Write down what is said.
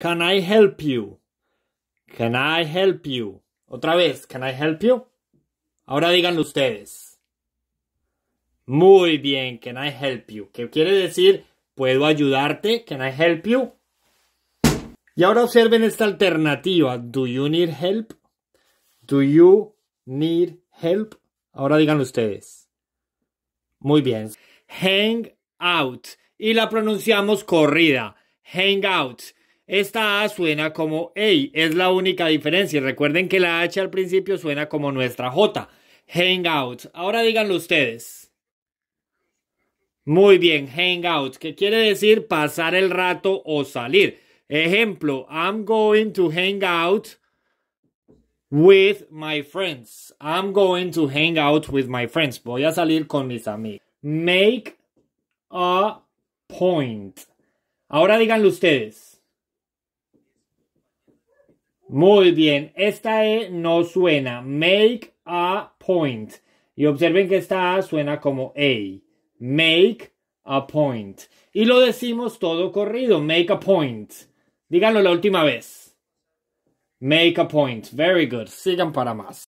Can I help you? Can I help you? Otra vez, can I help you? Ahora díganlo ustedes. Muy bien, can I help you? ¿Qué quiere decir? ¿Puedo ayudarte? Can I help you? Y ahora observen esta alternativa. Do you need help? Do you need help? Ahora díganlo ustedes. Muy bien. Hang out. Y la pronunciamos corrida. Hang out. Esta A suena como A. es la única diferencia. Y recuerden que la H al principio suena como nuestra J. out. Ahora díganlo ustedes. Muy bien, out. ¿Qué quiere decir pasar el rato o salir. Ejemplo, I'm going to hang out with my friends. I'm going to hang out with my friends. Voy a salir con mis amigos. Make a point. Ahora díganlo ustedes. Muy bien, esta E no suena. Make a point. Y observen que esta A suena como A. Make a point. Y lo decimos todo corrido. Make a point. Díganlo la última vez. Make a point. Very good. Sigan para más.